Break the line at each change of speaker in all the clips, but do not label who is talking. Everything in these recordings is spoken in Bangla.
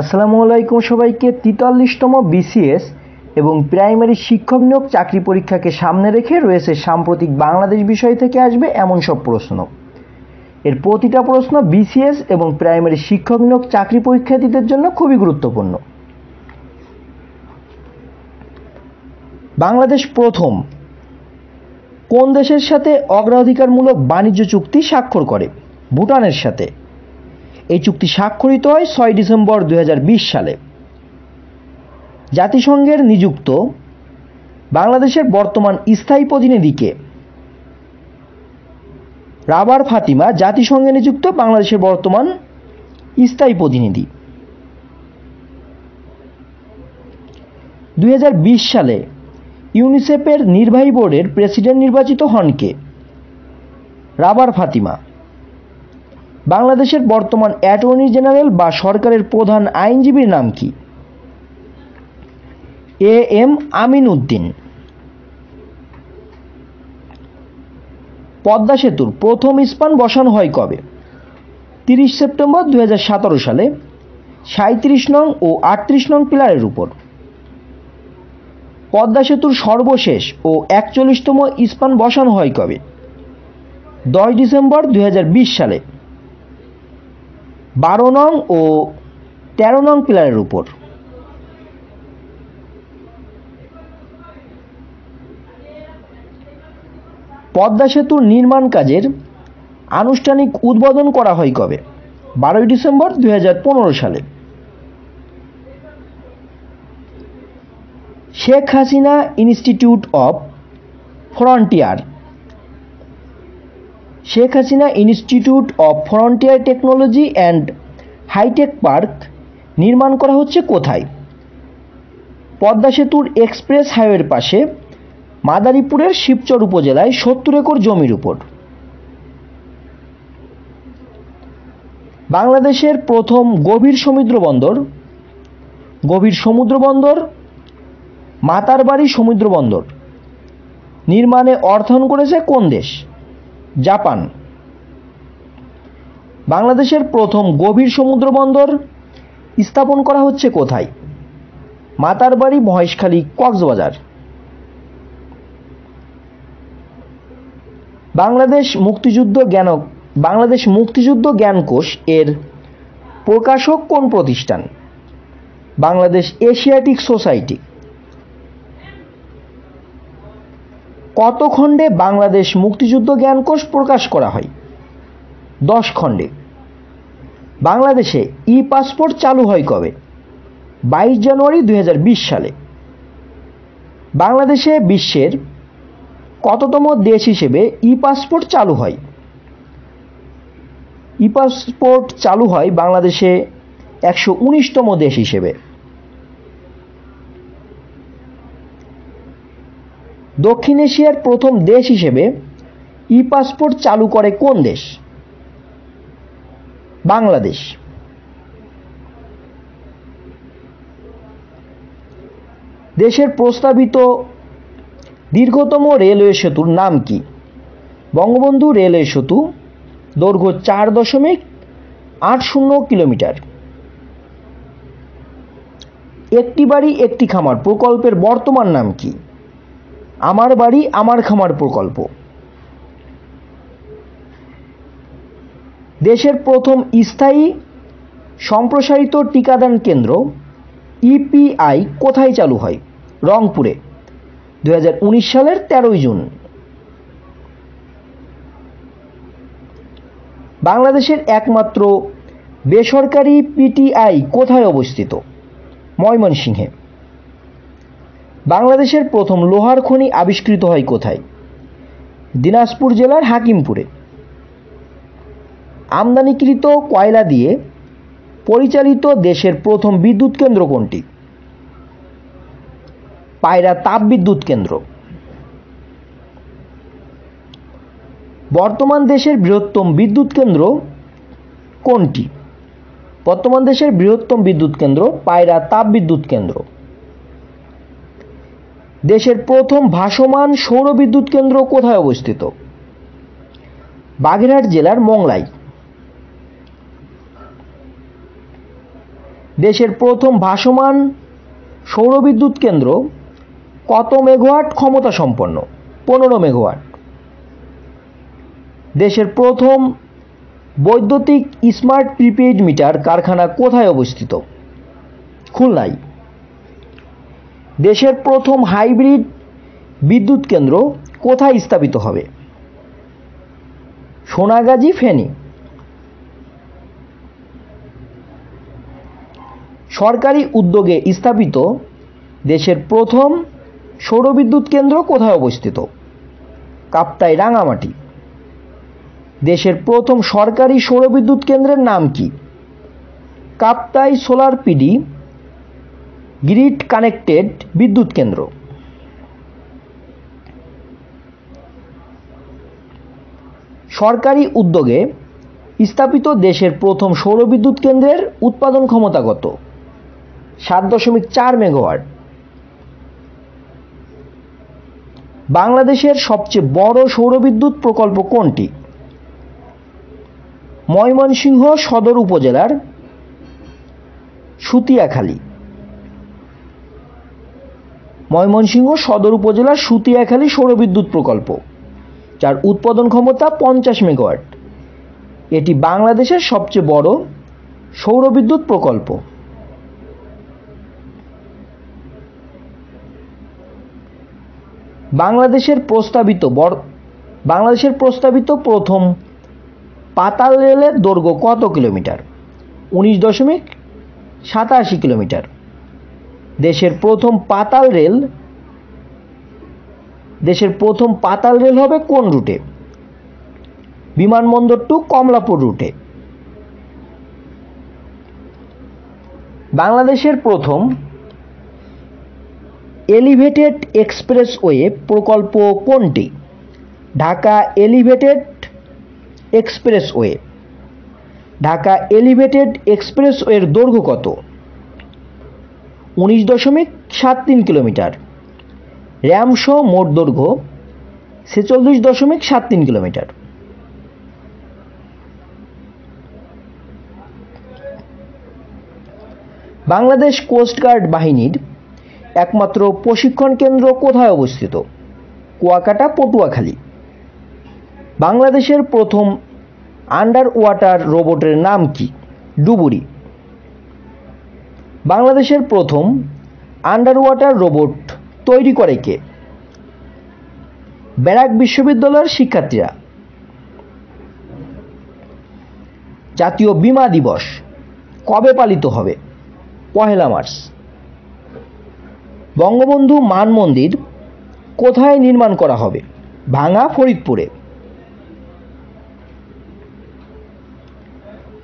আসসালামু আলাইকুম সবাইকে তেতাল্লিশতম বিসিএস এবং প্রাইমারি শিক্ষক নিয়োগ চাকরি পরীক্ষাকে সামনে রেখে রয়েছে সাম্প্রতিক বাংলাদেশ বিষয় থেকে আসবে এমন সব প্রশ্ন এর প্রতিটা প্রশ্ন বিসিএস এবং প্রাইমারি শিক্ষক নিয়োগ চাকরি পরীক্ষার্থীদের জন্য খুবই গুরুত্বপূর্ণ বাংলাদেশ প্রথম কোন দেশের সাথে অগ্রাধিকারমূলক বাণিজ্য চুক্তি স্বাক্ষর করে ভুটানের সাথে এই চুক্তি স্বাক্ষরিত হয় ছয় ডিসেম্বর দু সালে জাতিসংঘের নিযুক্ত বাংলাদেশের বর্তমান স্থায়ী প্রতিনিধিকে রাবার ফাতিমা জাতিসংঘে নিযুক্ত বাংলাদেশের বর্তমান স্থায়ী প্রতিনিধি দুই সালে ইউনিসেফের নির্বাহী বোর্ডের প্রেসিডেন্ট নির্বাচিত হন কে রাবার ফাতিমা বাংলাদেশের বর্তমান অ্যাটর্নি জেনারেল বা সরকারের প্রধান আইনজীবীর নাম কি এ এম আমিন উদ্দিন পদ্মা সেতুর প্রথম স্পান বসানো হয় কবে তিরিশ সেপ্টেম্বর দু সালে সাঁত্রিশ নং ও আটত্রিশ নং পিলারের উপর পদ্মা সেতুর সর্বশেষ ও একচল্লিশতম স্পান বসানো হয় কবে দশ ডিসেম্বর দু সালে বারো নং ও তেরো নং পিলারের উপর পদ্মা সেতুর নির্মাণ কাজের আনুষ্ঠানিক উদ্বোধন করা হয় কবে বারোই ডিসেম্বর দুই সালে Sheikh Hasina institute of frontier Sheikh Hasina institute of frontier technology and hi tech park নির্মাণ করা হচ্ছে কোথায় পদ্মা সেতুর এক্সপ্রেস হাইওয়ের পাশে মাদারীপুরের শিবচর উপজেলায় সত্তর একর জমির উপর বাংলাদেশের প্রথম গভীর সমুদ্র বন্দর গভীর সমুদ্র বন্দর মাতারবাড়ি সমুদ্র বন্দর নির্মাণে অর্থায়ন করেছে কোন দেশ জাপান বাংলাদেশের প্রথম গভীর সমুদ্র বন্দর স্থাপন করা হচ্ছে কোথায় মাতার বাড়ি মহেশখালী কক্সবাজার বাংলাদেশ মুক্তিযুদ্ধ জ্ঞান বাংলাদেশ মুক্তিযুদ্ধ জ্ঞানকোষ এর প্রকাশক কোন প্রতিষ্ঠান বাংলাদেশ এশিয়াটিক সোসাইটি কত খণ্ডে বাংলাদেশ মুক্তিযুদ্ধ জ্ঞানকোষ প্রকাশ করা হয় দশ খণ্ডে বাংলাদেশে ই পাসপোর্ট চালু হয় কবে বাইশ জানুয়ারি দুই সালে বাংলাদেশে বিশ্বের কততম দেশ হিসেবে ই পাসপোর্ট চালু হয় ই পাসপোর্ট চালু হয় বাংলাদেশে একশো উনিশতম দেশ হিসেবে দক্ষিণ এশিয়ার প্রথম দেশ হিসেবে ই পাসপোর্ট চালু করে কোন দেশ বাংলাদেশ দেশের প্রস্তাবিত দীর্ঘতম রেলওয়ে সেতুর নাম কি বঙ্গবন্ধু রেলওয়ে সেতু দৈর্ঘ্য চার দশমিক আট শূন্য কিলোমিটার একটি বাড়ি একটি খামার প্রকল্পের বর্তমান নাম কি আমার বাড়ি আমার খামার প্রকল্প দেশের প্রথম স্থায়ী সম্প্রসারিত টিকাদান কেন্দ্র ইপিআই কোথায় চালু হয় রংপুরে দু সালের তেরোই জুন বাংলাদেশের একমাত্র বেসরকারি পিটিআই কোথায় অবস্থিত ময়মনসিংহে বাংলাদেশের প্রথম লোহার খনি আবিষ্কৃত হয় কোথায় দিনাজপুর জেলার হাকিমপুরে আমদানিকৃত কয়লা দিয়ে পরিচালিত দেশের প্রথম বিদ্যুৎ কেন্দ্র কোনটি পায়রা তাপবিদ্যুৎ কেন্দ্র বর্তমান দেশের বৃহত্তম বিদ্যুৎ কেন্দ্র কোনটি বর্তমান দেশের বৃহত্তম বিদ্যুৎ কেন্দ্র পায়রা তাপবিদ্যুৎ কেন্দ্র দেশের প্রথম ভাসমান সৌরবিদ্যুৎ কেন্দ্র কোথায় অবস্থিত বাগেরহাট জেলার মংলাই দেশের প্রথম ভাসমান সৌরবিদ্যুৎ কেন্দ্র কত মেঘোয়াট ক্ষমতা সম্পন্ন পনেরো মেঘোয়াট দেশের প্রথম বৈদ্যুতিক স্মার্ট প্রিপেইড মিটার কারখানা কোথায় অবস্থিত খুলনায় দেশের প্রথম হাইব্রিড বিদ্যুৎ কেন্দ্র কোথায় স্থাপিত হবে সোনাগাজী ফেনী সরকারি উদ্যোগে স্থাপিত দেশের প্রথম সৌরবিদ্যুৎ কেন্দ্র কোথায় অবস্থিত কাপ্তাই রাঙামাটি দেশের প্রথম সরকারি সৌরবিদ্যুৎ কেন্দ্রের নাম কি Kaptai solar PD grid connected বিদ্যুৎ কেন্দ্র সরকারি উদ্যোগে স্থাপিত দেশের প্রথম সৌরবিদ্যুৎ কেন্দ্রের উৎপাদন ক্ষমতা কত সাত দশমিক চার মেগাওয়াট বাংলাদেশের সবচেয়ে বড় সৌরবিদ্যুৎ প্রকল্প কোনটি ময়মনসিংহ সদর উপজেলার সুতিয়াখালী ময়মনসিংহ সদর উপজেলার সুতিয়াখালী সৌরবিদ্যুৎ প্রকল্প যার উৎপাদন ক্ষমতা পঞ্চাশ মেগাওয়াট এটি বাংলাদেশের সবচেয়ে বড় সৌরবিদ্যুৎ প্রকল্প বাংলাদেশের প্রস্তাবিত বাংলাদেশের প্রস্তাবিত প্রথম পাতাল রেলের দৈর্ঘ্য কত কিলোমিটার উনিশ দশমিক সাতাশি কিলোমিটার দেশের প্রথম পাতাল রেল দেশের প্রথম পাতাল রেল হবে কোন রুটে বিমানবন্দর টু কমলাপুর রুটে বাংলাদেশের প্রথম এলিভেটেড এক্সপ্রেসওয়ে প্রকল্প কোনটি Dhaka elevated expressway Dhaka elevated এক্সপ্রেসওয়ের দৈর্ঘ্য কত উনিশ দশমিক সাত তিন কিলোমিটার র্যামসহ মোট দৈর্ঘ্য ছেচল্লিশ দশমিক সাত তিন কিলোমিটার বাংলাদেশ কোস্টগার্ড বাহিনীর একমাত্র প্রশিক্ষণ কেন্দ্র কোথায় অবস্থিত কুয়াকাটা পটুয়াখালী বাংলাদেশের প্রথম আন্ডার ওয়াটার রোবটের নাম কি ডুবুরি বাংলাদেশের প্রথম আন্ডার ওয়াটার রোবট তৈরি করে কে ব্যারাক বিশ্ববিদ্যালয়ের শিক্ষার্থীরা জাতীয় বিমা দিবস কবে পালিত হবে পহেলা মার্চ বঙ্গবন্ধু মান মন্দির কোথায় নির্মাণ করা হবে ভাঙা ফরিদপুরে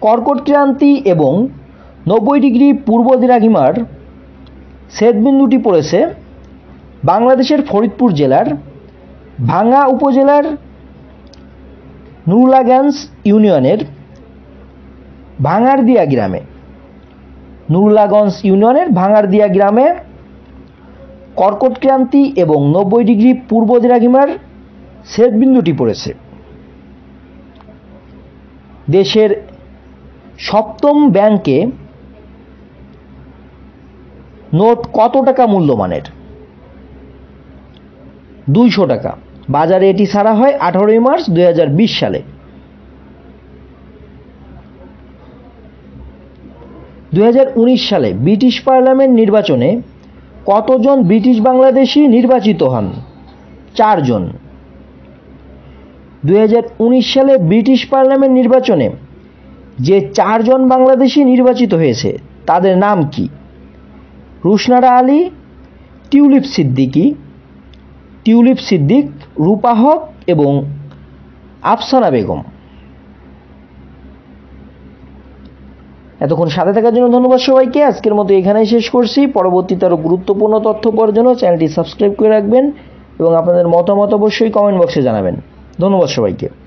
কর্কট ক্রান্তি এবং নব্বই ডিগ্রি পূর্ব দিরাঘিমার ছেদবিন্দুটি পড়েছে বাংলাদেশের ফরিদপুর জেলার ভাঙ্গা উপজেলার নুরলাগঞ্জ ইউনিয়নের ভাঙারদিয়া গ্রামে নুরলাগঞ্জ ইউনিয়নের ভাঙারদিয়া গ্রামে কর্কটক্রান্তি এবং নব্বই ডিগ্রি পূর্ব দিরাঘিমার ছেদবিন্দুটি পড়েছে দেশের সপ্তম ব্যাংকে নোট কত টাকা মূল্যমানের দুইশো টাকা বাজারে এটি ছাড়া হয় আঠারোই মার্চ দুই সালে দুই সালে ব্রিটিশ পার্লামেন্ট নির্বাচনে কতজন ব্রিটিশ বাংলাদেশি নির্বাচিত হন চারজন দুই সালে ব্রিটিশ পার্লামেন্ট নির্বাচনে যে চারজন বাংলাদেশি নির্বাচিত হয়েছে তাদের নাম কী রুশনারা আলী টিউলিপ সিদ্দিকী টিউলিপ সিদ্দিক রূপা হক এবং আফসানা বেগম এতক্ষণ সাথে থাকার জন্য ধন্যবাদ সবাইকে আজকের মতো এখানেই শেষ করছি পরবর্তীতে আরও গুরুত্বপূর্ণ তথ্য পাওয়ার জন্য চ্যানেলটি সাবস্ক্রাইব করে রাখবেন এবং আপনাদের মতামত অবশ্যই কমেন্ট বক্সে জানাবেন ধন্যবাদ সবাইকে